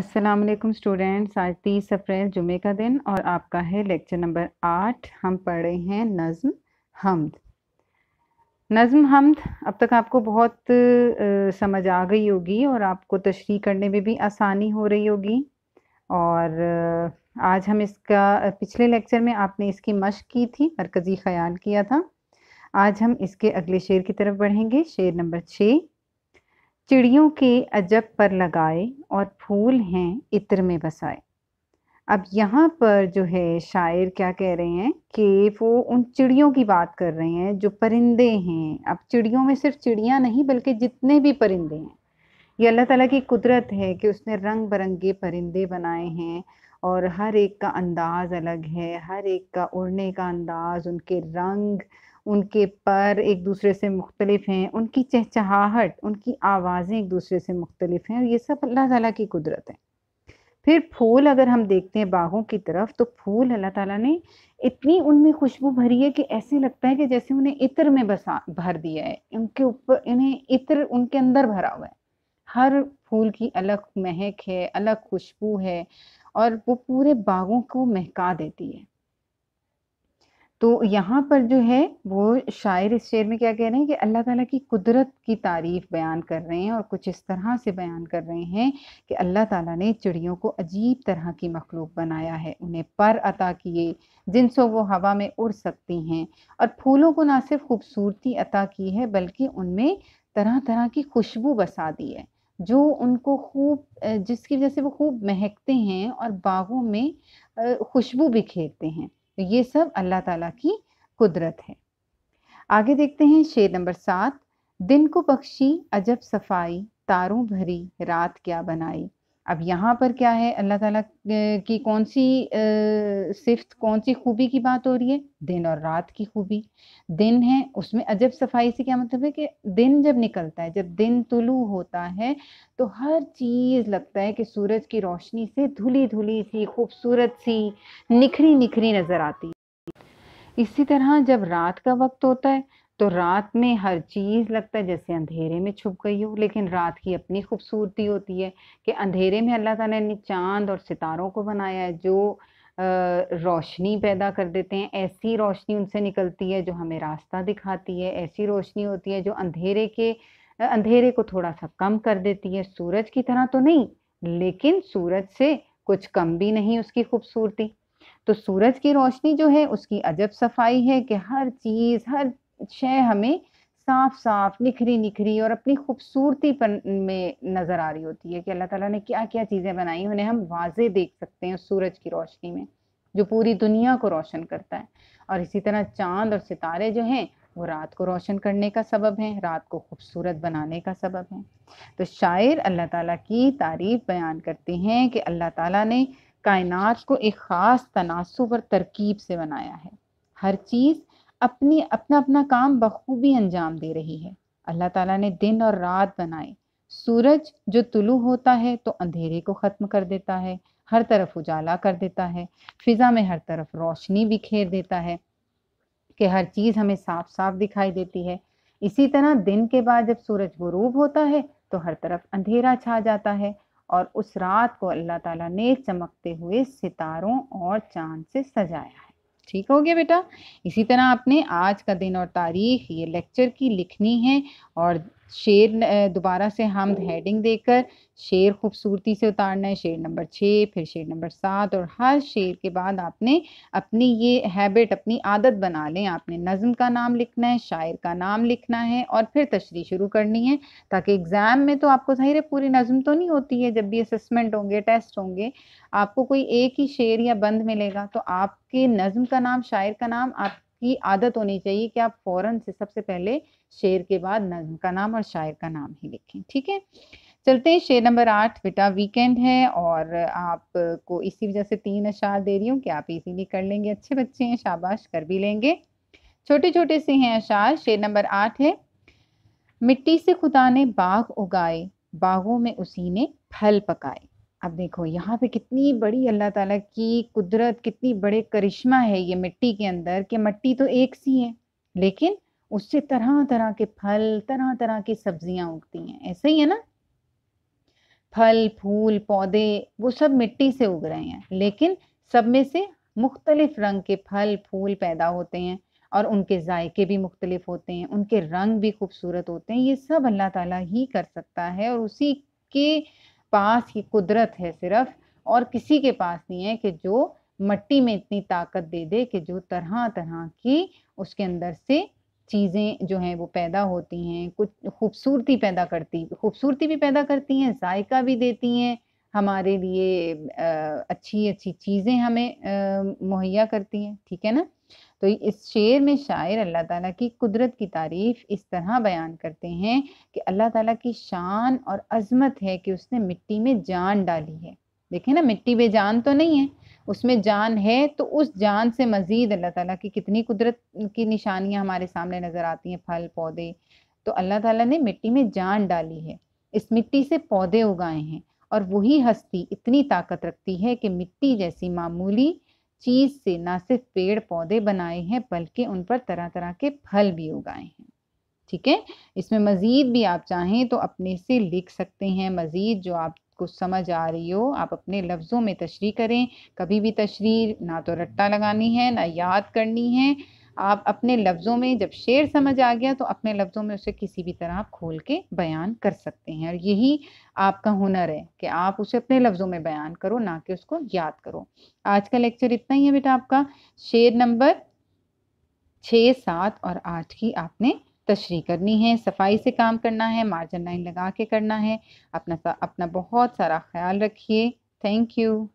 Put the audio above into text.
अस्सलाम वालेकुम स्टूडेंट्स आज तीस अप्रैल जुमे का दिन और आपका है लेक्चर नंबर आठ हम पढ़ रहे हैं नज़म हमद नज़म हमद अब तक आपको बहुत समझ आ गई होगी और आपको तशरी करने में भी आसानी हो रही होगी और आज हम इसका पिछले लेक्चर में आपने इसकी मश्क की थी मरकज़ी ख्याल किया था आज हम इसके अगले शेर की तरफ बढ़ेंगे शेर नंबर छः चिड़ियों के अजब पर लगाए और फूल हैं इत्र में बसाए अब यहाँ पर जो है शायर क्या कह रहे हैं कि वो उन चिड़ियों की बात कर रहे हैं जो परिंदे हैं अब चिड़ियों में सिर्फ चिड़िया नहीं बल्कि जितने भी परिंदे हैं ये अल्लाह ताला की कुदरत है कि उसने रंग बिरंगे परिंदे बनाए हैं और हर एक का अंदाज़ अलग है हर एक का उड़ने का अंदाज़ उनके रंग उनके पर एक दूसरे से मुख्तलिफ हैं उनकी चहचहाहट उनकी आवाज़ें एक दूसरे से मुख्तलिफ हैं और ये सब अल्लाह ताला की कुदरत है फिर फूल अगर हम देखते हैं बागों की तरफ तो फूल अल्लाह ताला ने इतनी उनमें खुशबू भरी है कि ऐसे लगता है कि जैसे उन्हें इत्र में बसा भर दिया है उनके ऊपर इन्हें इत्र उनके अंदर भरा हुआ है हर फूल की अलग महक है अलग खुशबू है और वो पूरे बागों को महका देती है तो यहाँ पर जो है वो शायर इस शेर में क्या कह रहे हैं कि अल्लाह ताला की कुदरत की तारीफ बयान कर रहे हैं और कुछ इस तरह से बयान कर रहे हैं कि अल्लाह ताला ने चिड़ियों को अजीब तरह की मखलूक बनाया है उन्हें पर अता किए जिनसे वो हवा में उड़ सकती हैं और फूलों को ना सिर्फ खूबसूरती अता की है बल्कि उनमें तरह तरह की खुशबू बसा दी है जो उनको खूब जिसकी वजह से वो खूब महकते हैं और बागों में खुशबू बिखेरते हैं तो ये सब अल्लाह ताला की कुदरत है आगे देखते हैं शेर नंबर सात दिन को पक्षी अजब सफाई तारों भरी रात क्या बनाई अब यहाँ पर क्या है अल्लाह ताला की कौन सी सिफ्त कौन सी खूबी की बात हो रही है दिन और रात की खूबी दिन है उसमें अजब सफाई से क्या मतलब है कि दिन जब निकलता है जब दिन तुलू होता है तो हर चीज़ लगता है कि सूरज की रोशनी से धुली धुली सी खूबसूरत सी निखरी निखरी नज़र आती है इसी तरह जब रात का वक्त होता है तो रात में हर चीज़ लगता है जैसे अंधेरे में छुप गई हो लेकिन रात की अपनी खूबसूरती होती है कि अंधेरे में अल्लाह ताला ने चांद और सितारों को बनाया है जो रोशनी पैदा कर देते हैं ऐसी रोशनी उनसे निकलती है जो हमें रास्ता दिखाती है ऐसी रोशनी होती है जो अंधेरे के अंधेरे को थोड़ा सा कम कर देती है सूरज की तरह तो नहीं लेकिन सूरज से कुछ कम भी नहीं उसकी खूबसूरती तो सूरज की रोशनी जो है उसकी अजब सफाई है कि हर चीज़ हर शय हमें साफ साफ निखरी निखरी और अपनी खूबसूरती पर में नज़र आ रही होती है कि अल्लाह ताला ने क्या क्या चीज़ें बनाई उन्हें हम वाजे देख सकते हैं सूरज की रोशनी में जो पूरी दुनिया को रोशन करता है और इसी तरह चांद और सितारे जो हैं वो रात को रोशन करने का सबब है रात को खूबसूरत बनाने का सबब है तो शायर अल्लाह ताला की तारीफ बयान करते हैं कि अल्लाह ताला ने कायनात को एक ख़ास तनासब और तरकीब से बनाया है हर चीज़ अपनी अपना अपना काम बखूबी अंजाम दे रही है अल्लाह ताला ने दिन और रात बनाए सूरज जो तुलू होता है तो अंधेरे को ख़त्म कर देता है हर तरफ उजाला कर देता है फिज़ा में हर तरफ रोशनी बिखेर देता है कि हर चीज़ हमें साफ साफ दिखाई देती है इसी तरह दिन के बाद जब सूरज गरूब होता है तो हर तरफ अंधेरा छा जाता है और उस रात को अल्लाह ताला ने चमकते हुए सितारों और चांद से सजाया है ठीक हो गया बेटा इसी तरह आपने आज का दिन और तारीख ये लेक्चर की लिखनी है और शेर दोबारा से हम हेडिंग देकर शेर खूबसूरती से उतारना है शेर नंबर छः फिर शेर नंबर सात और हर शेर के बाद आपने अपनी ये हैबिट अपनी आदत बना लें आपने नज़म का नाम लिखना है शायर का नाम लिखना है और फिर तशरी शुरू करनी है ताकि एग्ज़ाम में तो आपको ज़ाहिर है पूरी नज़म तो नहीं होती है जब भी असमेंट होंगे टेस्ट होंगे आपको कोई एक ही शेर या बंद मिलेगा तो आपके नज़म का नाम शायर का नाम आप की आदत होनी चाहिए कि आप फ़ौरन से सबसे पहले शेर के बाद नज्म का नाम और शायर का नाम ही लिखें ठीक है चलते हैं शेर नंबर आठ बेटा वीकेंड है और आपको इसी वजह से तीन अशार दे रही हूँ कि आप इजीली कर लेंगे अच्छे बच्चे हैं शाबाश कर भी लेंगे छोटे छोटे से हैं अशार शेर नंबर आठ है मिट्टी से खुदा ने बाग उगाए बागों में उसी ने फल पकाए अब देखो यहाँ पे कितनी बड़ी अल्लाह ताला की कुदरत कितनी बड़े करिश्मा है ये मिट्टी के अंदर कि मिट्टी तो एक सी है लेकिन उससे तरह तरह के फल तरह तरह की सब्जियां उगती हैं ऐसे ही है ना फल फूल पौधे वो सब मिट्टी से उग रहे हैं लेकिन सब में से मुख्तलिफ रंग के फल फूल पैदा होते हैं और उनके जायके भी मुख्तलिफ होते हैं उनके रंग भी खूबसूरत होते हैं ये सब अल्लाह ताला ही कर सकता है और उसी के पास ये कुदरत है सिर्फ और किसी के पास नहीं है कि जो मट्टी में इतनी ताकत दे दे कि जो तरह तरह की उसके अंदर से चीज़ें जो हैं वो पैदा होती हैं कुछ खूबसूरती पैदा करती खूबसूरती भी पैदा करती हैं जायका भी देती हैं हमारे लिए अच्छी अच्छी चीज़ें हमें मुहैया करती हैं ठीक है ना तो इस शेर में शायर अल्लाह ताला की कुदरत की तारीफ इस तरह बयान करते हैं कि अल्लाह ताला की शान और अजमत है कि उसने मिट्टी में जान डाली है देखें ना मिट्टी में जान तो नहीं है उसमें जान है तो उस जान से मज़ीद अल्लाह ताला की कितनी कुदरत की निशानियां हमारे सामने नज़र आती हैं फल पौधे तो अल्लाह ताला ने मिट्टी में जान डाली है इस मिट्टी से पौधे उगाए हैं और वही हस्ती इतनी ताकत रखती है कि मिट्टी जैसी मामूली चीज से ना सिर्फ पेड़ पौधे बनाए हैं बल्कि उन पर तरह तरह के फल भी उगाए हैं ठीक है इसमें मज़ीद भी आप चाहें तो अपने से लिख सकते हैं मज़ीद जो आपको समझ आ रही हो आप अपने लफ्ज़ों में तशरी करें कभी भी तशरी ना तो रट्टा लगानी है ना याद करनी है आप अपने लफ्ज़ों में जब शेर समझ आ गया तो अपने लफ्ज़ों में उसे किसी भी तरह आप खोल के बयान कर सकते हैं और यही आपका हुनर है कि आप उसे अपने लफ्ज़ों में बयान करो ना कि उसको याद करो आज का लेक्चर इतना ही है बेटा आपका शेर नंबर छः सात और आठ की आपने तशरी करनी है सफाई से काम करना है मार्जिन लाइन लगा के करना है अपना सा, अपना बहुत सारा ख्याल रखिए थैंक यू